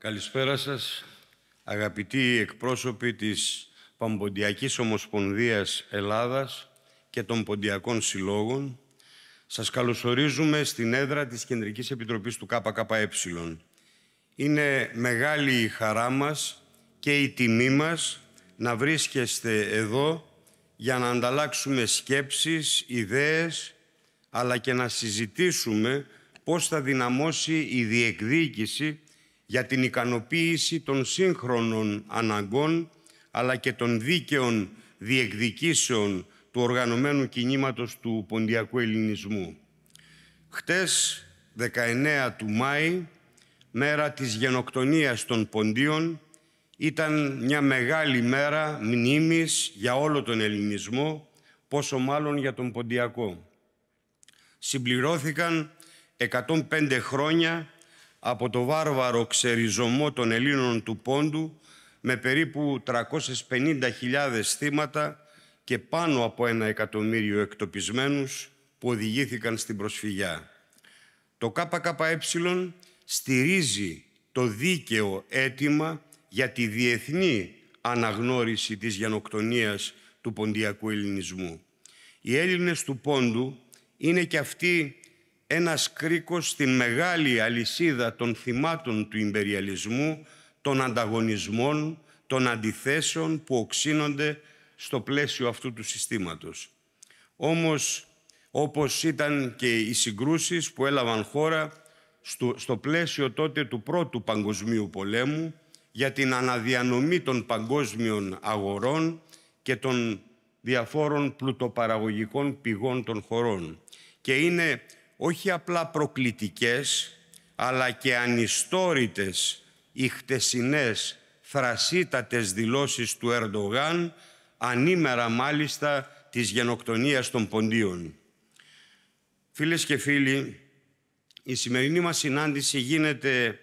Καλησπέρα σας, αγαπητοί εκπρόσωποι της Παμποντιακής Ομοσπονδίας Ελλάδας και των Ποντιακών Συλλόγων. Σας καλωσορίζουμε στην έδρα της Κεντρικής Επιτροπής του ΚΚΕ. Είναι μεγάλη η χαρά μας και η τιμή μας να βρίσκεστε εδώ για να ανταλλάξουμε σκέψεις, ιδέες, αλλά και να συζητήσουμε πώς θα δυναμώσει η διεκδίκηση για την ικανοποίηση των σύγχρονων αναγκών αλλά και των δίκαιων διεκδικήσεων του οργανωμένου κινήματος του ποντιακού ελληνισμού. Χτες, 19 του Μάη, μέρα της γενοκτονίας των ποντίων, ήταν μια μεγάλη μέρα μνήμης για όλο τον ελληνισμό, πόσο μάλλον για τον ποντιακό. Συμπληρώθηκαν 105 χρόνια από το βάρβαρο ξεριζωμό των Ελλήνων του Πόντου με περίπου 350.000 θύματα και πάνω από ένα εκατομμύριο εκτοπισμένους που οδηγήθηκαν στην προσφυγιά. Το ΚΚΕ στηρίζει το δίκαιο αίτημα για τη διεθνή αναγνώριση της γενοκτονίας του ποντιακού ελληνισμού. Οι Έλληνες του Πόντου είναι και αυτοί ένας κρίκος στην μεγάλη αλυσίδα των θυμάτων του ιμπεριαλισμού, των ανταγωνισμών, των αντιθέσεων που οξύνονται στο πλαίσιο αυτού του συστήματος. Όμως, όπως ήταν και οι συγκρούσεις που έλαβαν χώρα στο, στο πλαίσιο τότε του Πρώτου Παγκοσμίου Πολέμου για την αναδιανομή των παγκόσμιων αγορών και των διαφόρων πλουτοπαραγωγικών πηγών των χωρών. Και είναι όχι απλά προκλητικές, αλλά και ανιστόριτες οι θρασίτατες δηλώσεις του Ερντογάν, ανήμερα μάλιστα της γενοκτονίας των Ποντίων. Φίλες και φίλοι, η σημερινή μας συνάντηση γίνεται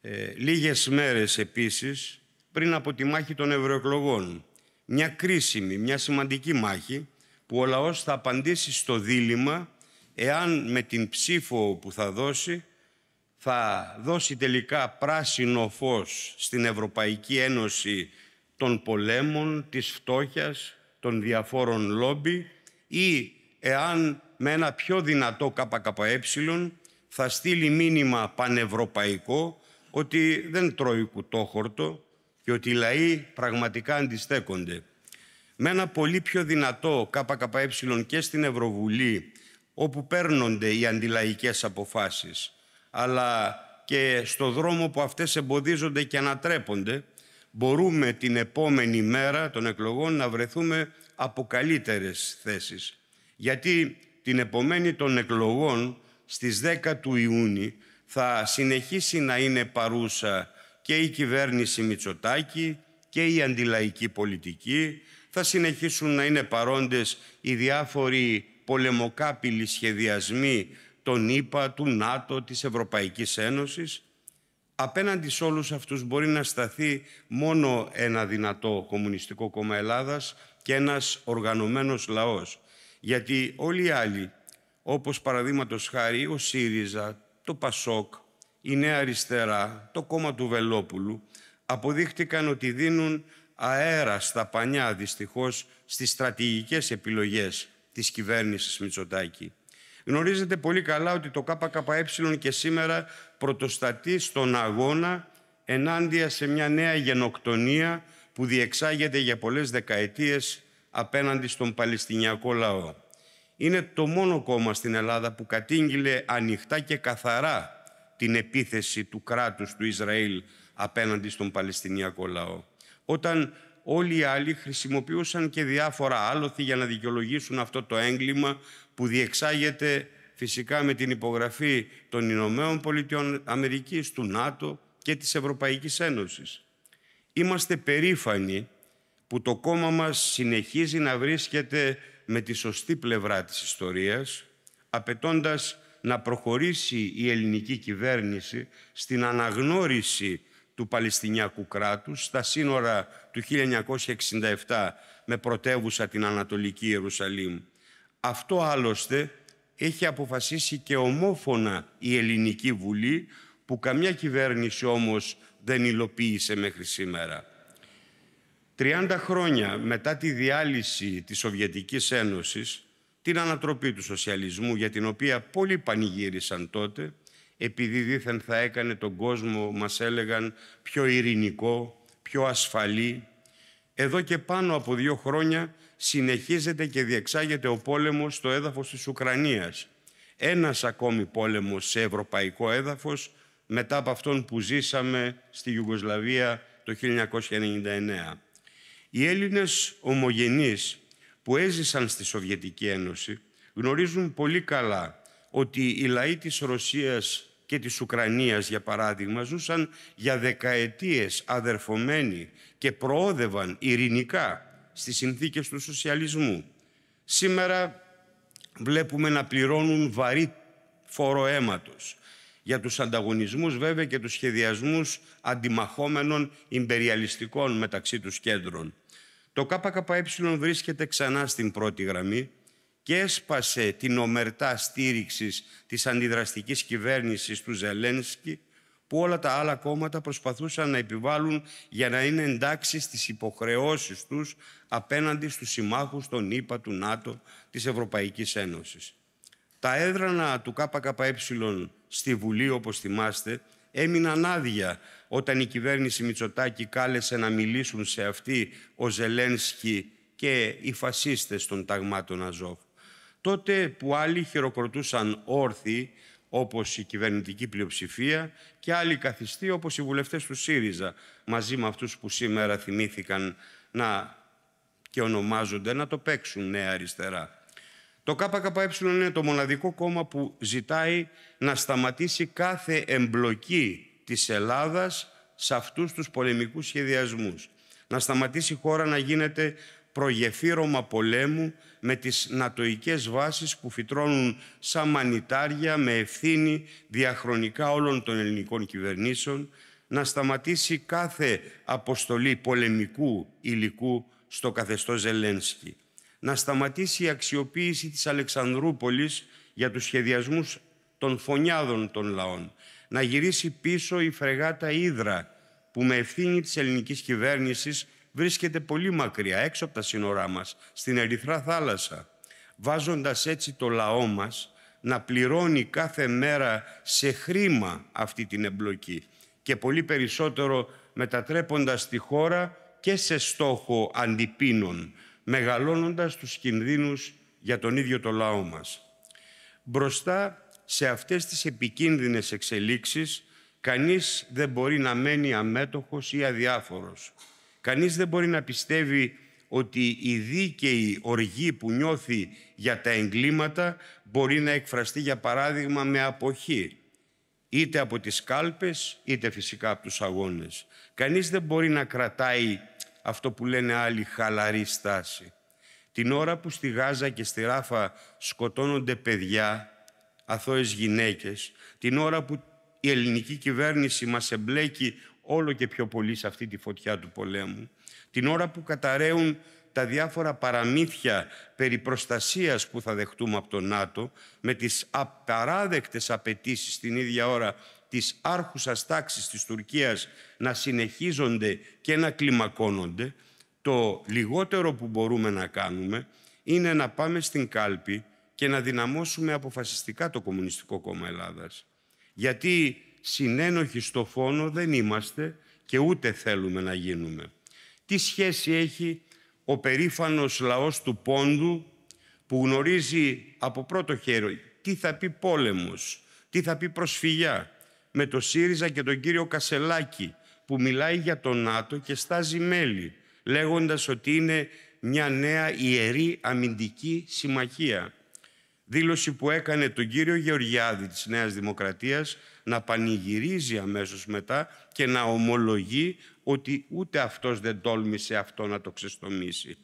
ε, λίγες μέρες επίσης πριν από τη μάχη των ευρωεκλογών. Μια κρίσιμη, μια σημαντική μάχη που ο λαός θα απαντήσει στο δίλημα εάν με την ψήφο που θα δώσει θα δώσει τελικά πράσινο φως στην Ευρωπαϊκή Ένωση των πολέμων, της φτώχειας, των διαφόρων λόμπι ή εάν με ένα πιο δυνατό ΚΚΕ θα στείλει μήνυμα πανευρωπαϊκό ότι δεν τρώει κουτόχορτο και ότι οι λαοί πραγματικά αντιστέκονται. Με ένα πολύ πιο δυνατό ΚΚΕ και στην Ευρωβουλή όπου παίρνονται οι αντιλαϊκές αποφάσεις, αλλά και στο δρόμο που αυτές εμποδίζονται και ανατρέπονται, μπορούμε την επόμενη μέρα των εκλογών να βρεθούμε από καλύτερες θέσεις. Γιατί την επομένη των εκλογών στις 10 του Ιούνιου θα συνεχίσει να είναι παρούσα και η κυβέρνηση Μητσοτάκη και η αντιλαϊκή πολιτική, θα συνεχίσουν να είναι παρόντες οι διάφοροι πολεμοκάπηλοι σχεδιασμοί των ΙΠΑ, του ΝΑΤΟ, της Ευρωπαϊκής Ένωσης. Απέναντι σε όλους αυτούς μπορεί να σταθεί μόνο ένα δυνατό κομμουνιστικό κόμμα Ελλάδας και ένας οργανωμένος λαός. Γιατί όλοι οι άλλοι, όπως παραδείγματος χάρη ο ΣΥΡΙΖΑ, το ΠΑΣΟΚ, η Νέα Αριστερά, το κόμμα του Βελόπουλου, αποδείχτηκαν ότι δίνουν αέρα στα πανιά, δυστυχώς, στις στρατηγικές επιλογές της κυβέρνησης Μητσοτάκη. Γνωρίζετε πολύ καλά ότι το ΚΚΕ και σήμερα πρωτοστατεί στον αγώνα ενάντια σε μια νέα γενοκτονία που διεξάγεται για πολλές δεκαετίες απέναντι στον Παλαιστινιακό λαό. Είναι το μόνο κόμμα στην Ελλάδα που κατήγγειλε ανοιχτά και καθαρά την επίθεση του κράτους του Ισραήλ απέναντι στον Παλαιστινιακό λαό. Όταν όλοι οι άλλοι χρησιμοποιούσαν και διάφορα άλοθη για να δικαιολογήσουν αυτό το έγκλημα που διεξάγεται φυσικά με την υπογραφή των Ηνωμένων Πολιτειών Αμερικής, του ΝΑΤΟ και της Ευρωπαϊκής Ένωσης. Είμαστε περήφανοι που το κόμμα μας συνεχίζει να βρίσκεται με τη σωστή πλευρά της ιστορίας, απαιτώντας να προχωρήσει η ελληνική κυβέρνηση στην αναγνώριση του Παλαιστινιακού κράτους, στα σύνορα του 1967 με πρωτεύουσα την Ανατολική Ιερουσαλήμ. Αυτό άλλωστε έχει αποφασίσει και ομόφωνα η Ελληνική Βουλή, που καμιά κυβέρνηση όμως δεν υλοποίησε μέχρι σήμερα. 30 χρόνια μετά τη διάλυση της Σοβιετικής Ένωσης, την ανατροπή του σοσιαλισμού για την οποία πολλοί πανηγύρισαν τότε, επειδή δήθεν θα έκανε τον κόσμο, μας έλεγαν, πιο ειρηνικό, πιο ασφαλή. Εδώ και πάνω από δύο χρόνια συνεχίζεται και διεξάγεται ο πόλεμος στο έδαφος της Ουκρανίας. Ένας ακόμη πόλεμος σε ευρωπαϊκό έδαφος, μετά από αυτόν που ζήσαμε στη Ιουγκοσλαβία το 1999. Οι Έλληνες ομογενείς που έζησαν στη Σοβιετική Ένωση γνωρίζουν πολύ καλά ότι οι λαοί της Ρωσίας και της Ουκρανίας για παράδειγμα ζούσαν για δεκαετίες αδερφωμένοι και προόδευαν ειρηνικά στις συνθήκες του σοσιαλισμού. Σήμερα βλέπουμε να πληρώνουν βαρύ φόρο αίματος για τους ανταγωνισμούς βέβαια και τους σχεδιασμούς αντιμαχόμενων υπεριαλιστικών μεταξύ τους κέντρων. Το ΚΚΕ βρίσκεται ξανά στην πρώτη γραμμή και έσπασε την ομερτά στήριξης της αντιδραστικής κυβέρνησης του Ζελένσκι που όλα τα άλλα κόμματα προσπαθούσαν να επιβάλλουν για να είναι εντάξει στις υποχρεώσεις τους απέναντι στους συμμάχους των ΗΠΑ, του ΝΑΤΟ, της Ευρωπαϊκής Ένωσης. Τα έδρανα του ΚΚΕ στη Βουλή, όπως θυμάστε, έμειναν άδεια όταν η κυβέρνηση Μητσοτάκη κάλεσε να μιλήσουν σε αυτή ο Ζελένσκι και οι φασίστες των ταγμάτων Αζόφ τότε που άλλοι χειροκροτούσαν όρθιοι όπως η κυβερνητική πλειοψηφία και άλλοι καθιστοί όπως οι βουλευτές του ΣΥΡΙΖΑ μαζί με αυτούς που σήμερα θυμήθηκαν να και ονομάζονται να το παίξουν νέα αριστερά. Το ΚΚΕ είναι το μοναδικό κόμμα που ζητάει να σταματήσει κάθε εμπλοκή της Ελλάδας σε αυτούς τους πολεμικούς σχεδιασμούς. Να σταματήσει η χώρα να γίνεται προγεφύρωμα πολέμου με τις νατοικές βάσεις που φυτρώνουν σαν μανιτάρια με ευθύνη διαχρονικά όλων των ελληνικών κυβερνήσεων να σταματήσει κάθε αποστολή πολεμικού υλικού στο καθεστώς Ζελένσκι, να σταματήσει η αξιοποίηση της Αλεξανδρούπολης για τους σχεδιασμούς των φωνιάδων των λαών, να γυρίσει πίσω η φρεγάτα Ήδρα που με ευθύνη της ελληνικής κυβέρνησης βρίσκεται πολύ μακριά, έξω από τα σύνορά μας, στην Ερυθρά θάλασσα, βάζοντας έτσι το λαό μας να πληρώνει κάθε μέρα σε χρήμα αυτή την εμπλοκή και πολύ περισσότερο μετατρέποντας τη χώρα και σε στόχο αντιπίνων, μεγαλώνοντας τους κινδύνους για τον ίδιο το λαό μας. Μπροστά σε αυτές τις επικίνδυνες εξελίξεις, κανείς δεν μπορεί να μένει αμέτωχος ή αδιάφορος. Κανείς δεν μπορεί να πιστεύει ότι η δίκαιη οργή που νιώθει για τα εγκλήματα μπορεί να εκφραστεί, για παράδειγμα, με αποχή. Είτε από τις κάλπες, είτε φυσικά από τους αγώνες. Κανείς δεν μπορεί να κρατάει αυτό που λένε άλλοι χαλαρή στάση. Την ώρα που στη Γάζα και στη Ράφα σκοτώνονται παιδιά, αθώες γυναίκες, την ώρα που η ελληνική κυβέρνηση μας εμπλέκει όλο και πιο πολύ σε αυτή τη φωτιά του πολέμου, την ώρα που καταραίουν τα διάφορα παραμύθια περί προστασίας που θα δεχτούμε από το ΝΑΤΟ, με τις απαράδεκτες απαιτήσεις την ίδια ώρα της άρχουσας τάξης της Τουρκίας να συνεχίζονται και να κλιμακώνονται, το λιγότερο που μπορούμε να κάνουμε είναι να πάμε στην κάλπη και να δυναμώσουμε αποφασιστικά το Κομμουνιστικό Κόμμα Ελλάδας. Γιατί συνένοχοι στο φόνο δεν είμαστε και ούτε θέλουμε να γίνουμε. Τι σχέση έχει ο περήφανος λαός του Πόντου που γνωρίζει από πρώτο χέρι τι θα πει πόλεμος, τι θα πει προσφυγιά με το ΣΥΡΙΖΑ και τον κύριο Κασελάκη που μιλάει για τον ΝΑΤΟ και στάζει μέλη λέγοντας ότι είναι μια νέα ιερή αμυντική συμμαχία. Δήλωση που έκανε τον κύριο Γεωργιάδη της Νέας Δημοκρατίας να πανηγυρίζει αμέσως μετά και να ομολογεί ότι ούτε αυτός δεν τόλμησε αυτό να το ξεστομίσει.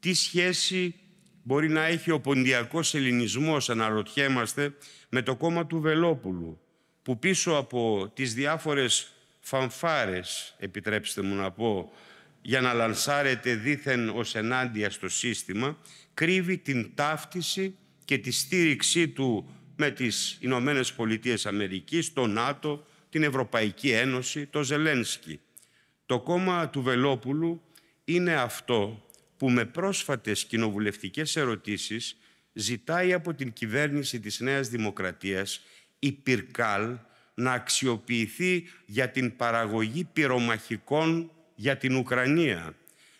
Τι σχέση μπορεί να έχει ο ποντιακός ελληνισμός, αναρωτιέμαστε, με το κόμμα του Βελόπουλου, που πίσω από τις διάφορες φανφάρες, επιτρέψτε μου να πω, για να λανσάρεται δήθεν ως ενάντια στο σύστημα, κρύβει την ταύτιση και τη στήριξή του με τις Ηνωμένες Πολιτείες Αμερικής, το ΝΑΤΟ, την Ευρωπαϊκή Ένωση, το Ζελένσκι. Το κόμμα του Βελόπουλου είναι αυτό που με πρόσφατες κοινοβουλευτικές ερωτήσεις ζητάει από την κυβέρνηση της Νέας Δημοκρατίας η Πυρκάλ να αξιοποιηθεί για την παραγωγή πυρομαχικών για την Ουκρανία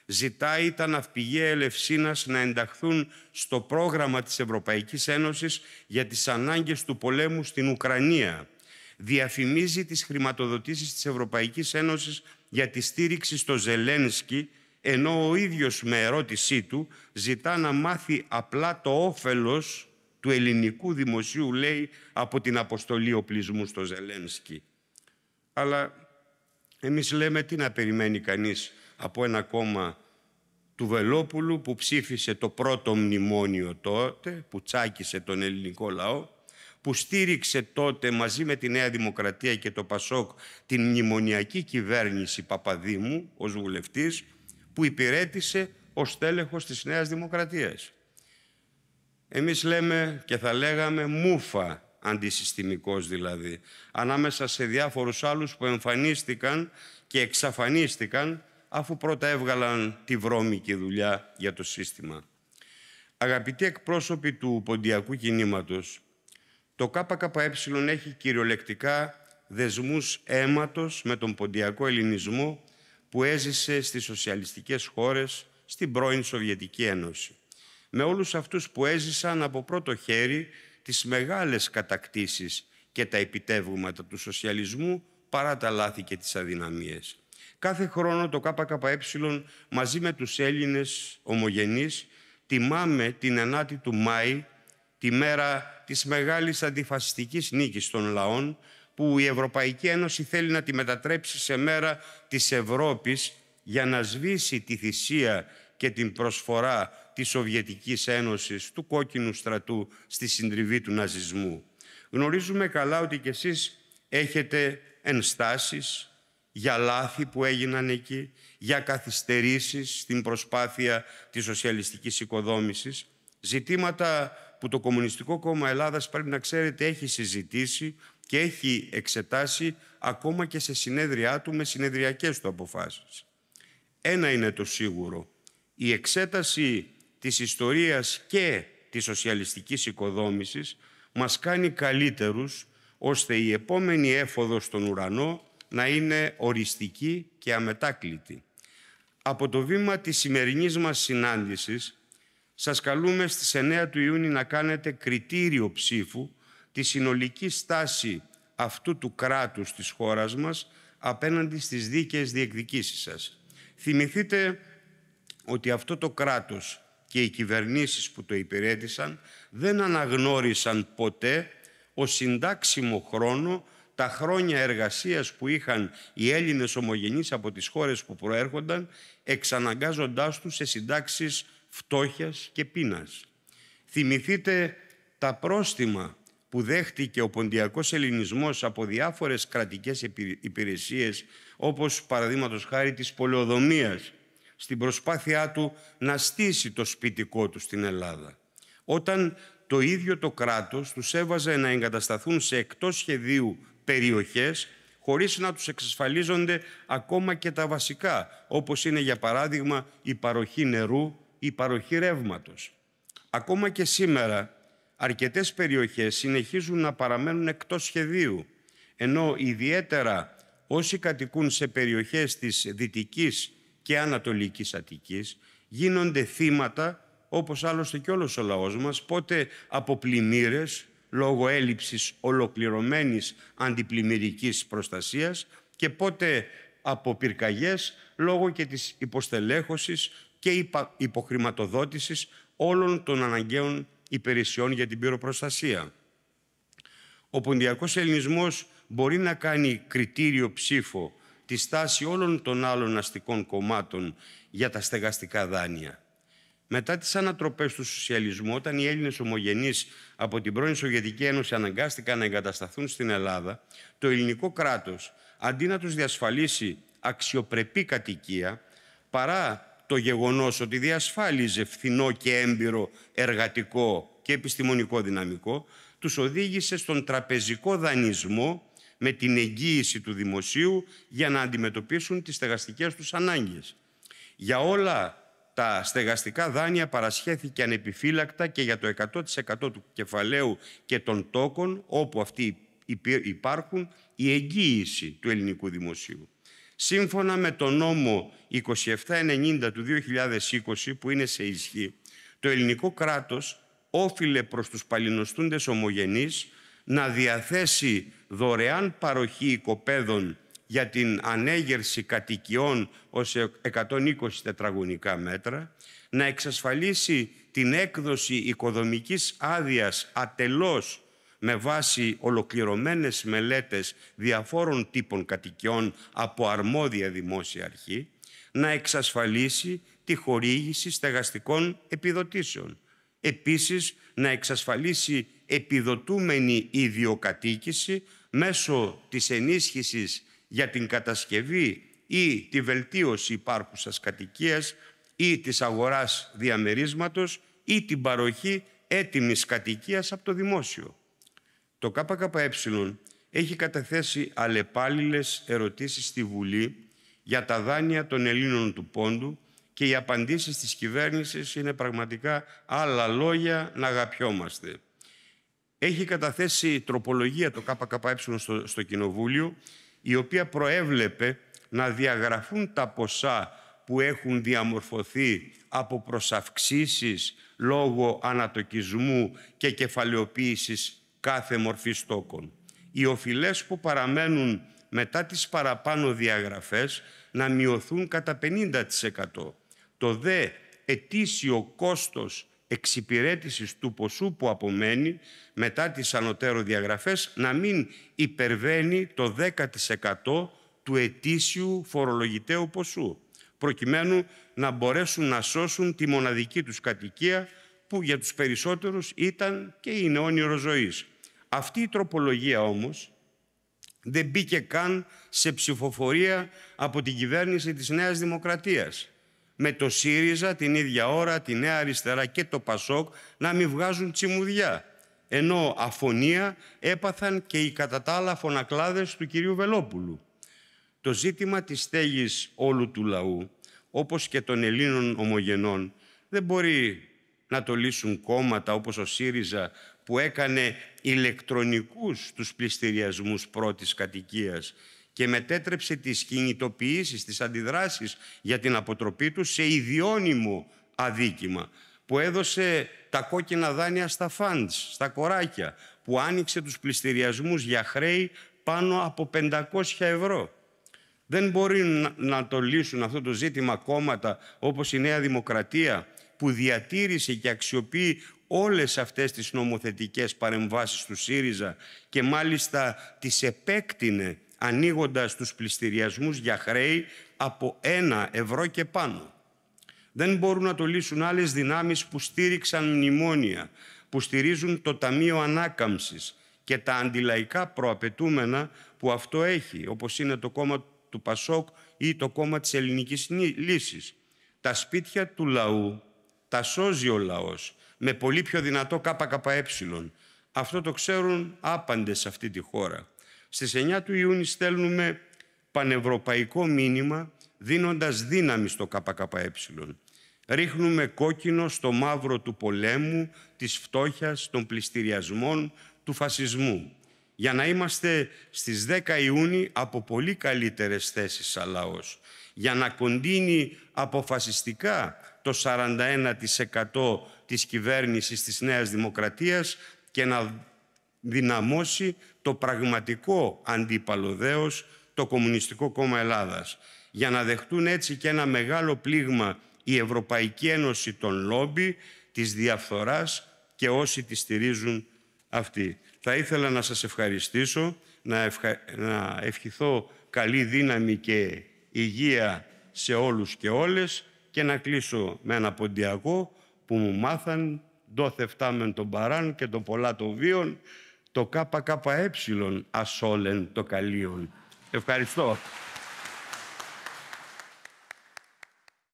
ζητάει τα ναυπηγεία Ελευσίνας να ενταχθούν στο πρόγραμμα της Ευρωπαϊκής Ένωσης για τις ανάγκες του πολέμου στην Ουκρανία. Διαφημίζει τις χρηματοδοτήσεις της Ευρωπαϊκής Ένωσης για τη στήριξη στο Ζελένσκι, ενώ ο ίδιος με ερώτησή του ζητά να μάθει απλά το όφελος του ελληνικού δημοσίου, λέει, από την αποστολή οπλισμού στο Ζελένσκι. Αλλά εμείς λέμε τι να περιμένει κανείς από ένα κόμμα του Βελόπουλου που ψήφισε το πρώτο μνημόνιο τότε, που τσάκισε τον ελληνικό λαό, που στήριξε τότε μαζί με τη Νέα Δημοκρατία και το Πασόκ την μνημονιακή κυβέρνηση Παπαδήμου ως βουλευτής, που υπηρέτησε ως τέλεχος της Νέας Δημοκρατίας. Εμείς λέμε και θα λέγαμε μούφα αντισυστημικός δηλαδή, ανάμεσα σε διάφορους άλλους που εμφανίστηκαν και εξαφανίστηκαν αφού πρώτα έβγαλαν τη βρώμικη δουλειά για το σύστημα. Αγαπητοί εκπρόσωποι του ποντιακού κινήματος, το ΚΚΕ έχει κυριολεκτικά δεσμούς αίματος με τον ποντιακό ελληνισμό που έζησε στις σοσιαλιστικές χώρες στην πρώην Σοβιετική Ένωση. Με όλους αυτούς που έζησαν από πρώτο χέρι τις μεγάλες κατακτήσεις και τα επιτεύγματα του σοσιαλισμού παρά τα λάθη και τις αδυναμίες. Κάθε χρόνο το ΚΚΕ μαζί με τους Έλληνες ομογενείς τιμάμε την 9η του Μάη, τη μέρα της μεγάλης αντιφασιστικής νίκης των λαών, που η Ευρωπαϊκή Ένωση θέλει να τη μετατρέψει σε μέρα της Ευρώπης για να σβήσει τη θυσία και την προσφορά της Σοβιετικής Ένωσης, του κόκκινου στρατού στη συντριβή του ναζισμού. Γνωρίζουμε καλά ότι κι εσείς έχετε ενστάσεις, για λάθη που έγιναν εκεί, για καθυστερήσεις στην προσπάθεια της σοσιαλιστικής οικοδόμησης, ζητήματα που το Κομμουνιστικό Κόμμα Ελλάδας πρέπει να ξέρετε έχει συζητήσει και έχει εξετάσει ακόμα και σε συνέδριά του με συνεδριακές του αποφάσεις. Ένα είναι το σίγουρο. Η εξέταση της ιστορίας και της σοσιαλιστικής οικοδόμησης μας κάνει καλύτερους ώστε η επόμενη έφοδος στον ουρανό να είναι οριστική και αμετάκλητη. Από το βήμα της σημερινής μας συνάντησης, σας καλούμε στις 9 του Ιούνιου να κάνετε κριτήριο ψήφου τη συνολική στάση αυτού του κράτους της χώρας μας απέναντι στις δίκαιες διεκδικήσεις σας. Θυμηθείτε ότι αυτό το κράτος και οι κυβερνήσεις που το υπηρέτησαν δεν αναγνώρισαν ποτέ ο συντάξιμο χρόνο τα χρόνια εργασίας που είχαν οι Έλληνες ομογενείς από τις χώρες που προέρχονταν, εξαναγκάζοντάς τους σε συντάξεις φτώχειας και πείνας. Θυμηθείτε τα πρόστιμα που δέχτηκε ο ποντιακός ελληνισμός από διάφορες κρατικές υπηρεσίες, όπως παραδείγματος χάρη της πολεοδομίας, στην προσπάθειά του να στήσει το σπιτικό του στην Ελλάδα. Όταν το ίδιο το κράτος τους έβαζε να εγκατασταθούν σε εκτός σχεδίου περιοχές χωρίς να τους εξασφαλίζονται ακόμα και τα βασικά, όπως είναι για παράδειγμα η παροχή νερού ή η παροχή ρεύματος. Ακόμα και σήμερα, αρκετές περιοχές συνεχίζουν να παραμένουν εκτός σχεδίου, ενώ ιδιαίτερα όσοι κατοικούν σε περιοχές της Δυτικής και Ανατολικής Αττικής γίνονται θύματα, όπως άλλωστε και όλος ο λαός μας, πότε από πλημμύρες, λόγω έλλειψης ολοκληρωμένης αντιπλημμυρικής προστασίας και πότε από πυρκαγιές λόγω και της υποστελέχωσης και υποχρηματοδότησης όλων των αναγκαίων υπηρεσιών για την πυροπροστασία. Ο ποντιακός ελληνισμός μπορεί να κάνει κριτήριο ψήφο τη στάση όλων των άλλων αστικών κομμάτων για τα στεγαστικά δάνεια. Μετά τις ανατροπές του σοσιαλισμού, όταν οι Έλληνες ομογενείς από την πρώην Σοβιετική Ένωση αναγκάστηκαν να εγκατασταθούν στην Ελλάδα, το ελληνικό κράτος, αντί να τους διασφαλίσει αξιοπρεπή κατοικία, παρά το γεγονός ότι διασφάλιζε φθηνό και έμπειρο εργατικό και επιστημονικό δυναμικό, τους οδήγησε στον τραπεζικό δανεισμό με την εγγύηση του δημοσίου για να αντιμετωπίσουν τις στεγαστικές τους ανάγκες. Για όλα τα στεγαστικά δάνεια παρασχέθηκε ανεπιφύλακτα και για το 100% του κεφαλαίου και των τόκων όπου αυτοί υπάρχουν η εγγύηση του ελληνικού δημοσίου. Σύμφωνα με τον νόμο 2790 του 2020 που είναι σε ισχύ, το ελληνικό κράτος όφιλε προς τους παλινοστούντες ομογενείς να διαθέσει δωρεάν παροχή οικοπαίδων για την ανέγερση κατοικιών ως 120 τετραγωνικά μέτρα, να εξασφαλίσει την έκδοση οικοδομικής άδειας ατελώς με βάση ολοκληρωμένες μελέτες διαφόρων τύπων κατοικιών από αρμόδια δημόσια αρχή, να εξασφαλίσει τη χορήγηση στεγαστικών επιδοτήσεων. Επίσης, να εξασφαλίσει επιδοτούμενη ιδιοκατοίκηση μέσω της ενίσχυσης για την κατασκευή ή τη βελτίωση υπάρχουσας κατοικίας ή της αγοράς διαμερίσματος ή την παροχή έτοιμης κατοικίας από το δημόσιο. Το ΚΚΕ έχει καταθέσει αλλεπάλληλες ερωτήσεις στη Βουλή για τα δάνεια των Ελλήνων του Πόντου και οι απαντήσεις της κυβέρνησης είναι πραγματικά άλλα λόγια να αγαπιόμαστε. Έχει καταθέσει τροπολογία το ΚΚΕ στο, στο Κοινοβούλιο η οποία προέβλεπε να διαγραφούν τα ποσά που έχουν διαμορφωθεί από προσαυξήσεις λόγω ανατοκισμού και κεφαλαιοποίησης κάθε μορφή τόκων. Οι οφειλές που παραμένουν μετά τις παραπάνω διαγραφές να μειωθούν κατά 50%. Το δε ετήσιο κόστος εξυπηρέτησης του ποσού που απομένει μετά τις ανωτέρω διαγραφές να μην υπερβαίνει το 10% του ετήσιου φορολογητέου ποσού προκειμένου να μπορέσουν να σώσουν τη μοναδική τους κατοικία που για τους περισσότερους ήταν και είναι όνειρο ζωής. Αυτή η τροπολογία όμως δεν μπήκε καν σε ψηφοφορία από την κυβέρνηση της Νέας Δημοκρατίας με το ΣΥΡΙΖΑ την ίδια ώρα, τη Νέα Αριστερά και το ΠΑΣΟΚ να μην βγάζουν τσιμουδιά. Ενώ αφωνία έπαθαν και οι κατά τα άλλα φωνακλάδες του κυρίου Βελόπουλου. Το ζήτημα της στέγης όλου του λαού, όπως και των Ελλήνων ομογενών, δεν μπορεί να το λύσουν κόμματα όπως ο ΣΥΡΙΖΑ που έκανε ηλεκτρονικούς τους πληστηριασμούς πρώτης κατοικίας και μετέτρεψε τις κινητοποιήσεις, τις αντιδράσεις για την αποτροπή του σε ιδιώνυμο αδίκημα που έδωσε τα κόκκινα δάνεια στα φαντς, στα κοράκια, που άνοιξε τους πληστηριασμούς για χρέη πάνω από 500 ευρώ. Δεν μπορεί να το λύσουν αυτό το ζήτημα κόμματα όπως η Νέα Δημοκρατία που διατήρησε και αξιοποιεί όλες αυτές τις νομοθετικές παρεμβάσεις του ΣΥΡΙΖΑ και μάλιστα τις επέκτηνε ανοίγοντας τους πληστηριασμούς για χρέη από ένα ευρώ και πάνω. Δεν μπορούν να το λύσουν άλλες δυνάμεις που στήριξαν μνημόνια, που στηρίζουν το Ταμείο Ανάκαμψης και τα αντιλαϊκά προαπαιτούμενα που αυτό έχει, όπως είναι το κόμμα του Πασόκ ή το κόμμα της ελληνικής λύσης. Τα σπίτια του λαού τα σώζει ο λαός με πολύ πιο δυνατό ΚΚΕ. Αυτό το ξέρουν άπαντες σε αυτή τη χώρα. Στις 9 του Ιούνιου στέλνουμε πανευρωπαϊκό μήνυμα δίνοντας δύναμη στο ΚΚΕ. Ρίχνουμε κόκκινο στο μαύρο του πολέμου, της φτώχειας, των πληστηριασμών, του φασισμού. Για να είμαστε στις 10 Ιούνιου από πολύ καλύτερες θέσεις σαν λαός. Για να κοντίνει αποφασιστικά το 41% της κυβέρνησης της Νέας Δημοκρατίας και να δυναμώσει το πραγματικό αντίπαλο δέος, το Κομμουνιστικό Κόμμα Ελλάδας, για να δεχτούν έτσι και ένα μεγάλο πλήγμα η Ευρωπαϊκή Ένωση των λόμπι, της διαφθοράς και όσοι τη στηρίζουν αυτή. Θα ήθελα να σας ευχαριστήσω, να, ευχηθώ καλή δύναμη και υγεία σε όλους και όλες και να κλείσω με ένα ποντιακό που μου μάθαν «Δόθε φτάμεν τον παράν και τον πολλά των βίων» το ΚΚΕ ασόλεν το καλείον. Ευχαριστώ.